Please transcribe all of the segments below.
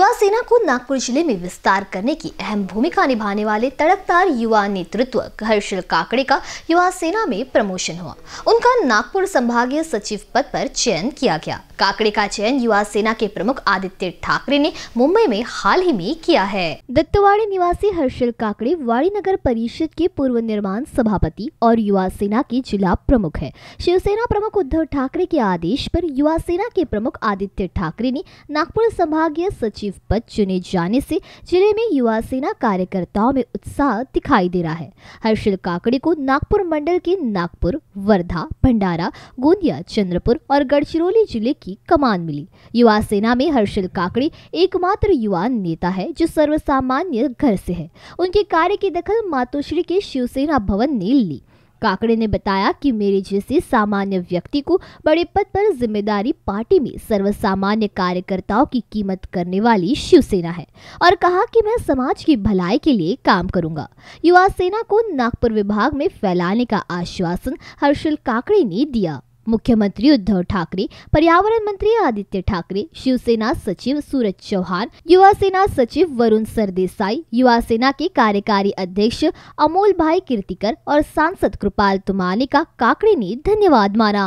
युवा सेना को नागपुर जिले में विस्तार करने की अहम भूमिका निभाने वाले तड़कदार युवा नेतृत्व हर्षल काकड़े का युवा सेना में प्रमोशन हुआ उनका नागपुर संभागीय सचिव पद पर चयन किया गया काकड़े का चयन युवा सेना के प्रमुख आदित्य ठाकरे ने मुंबई में हाल ही में किया है दत्तवाड़ी निवासी हर्षल काकड़े वाड़ी नगर परिषद के पूर्व निर्माण सभापति और युवा सेना के जिला प्रमुख है शिवसेना प्रमुख उद्धव ठाकरे के आदेश आरोप युवा सेना के प्रमुख आदित्य ठाकरे ने नागपुर संभागीय सचिव सचिव पद चुने जाने से जिले में युवा सेना कार्यकर्ताओं में उत्साह दिखाई दे रहा है हर्षिल काकड़े को नागपुर मंडल के नागपुर वर्धा भंडारा गोंदिया चंद्रपुर और गढ़चिरौली जिले की कमान मिली युवा सेना में हर्षिल काकड़ी एकमात्र युवा नेता है जो सर्वसामान्य घर से है उनके कार्य की दखल मातोश्री के शिवसेना भवन ने ली काकड़े ने बताया कि मेरे जैसे सामान्य व्यक्ति को बड़े पद पर जिम्मेदारी पार्टी में सर्वसामान्य कार्यकर्ताओं की कीमत करने वाली शिवसेना है और कहा कि मैं समाज की भलाई के लिए काम करूंगा युवा सेना को नागपुर विभाग में फैलाने का आश्वासन हर्षिल काकड़े ने दिया मुख्यमंत्री उद्धव ठाकरे पर्यावरण मंत्री आदित्य ठाकरे शिवसेना सचिव सूरज चौहान युवा सेना सचिव वरुण सरदेसाई युवा सेना के कार्यकारी अध्यक्ष अमोल भाई कीर्तिकर और सांसद कृपाल तुमाने का काकड़े ने धन्यवाद माना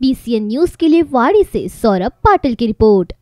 बीसीएन न्यूज के लिए वाड़ी से सौरभ पाटिल की रिपोर्ट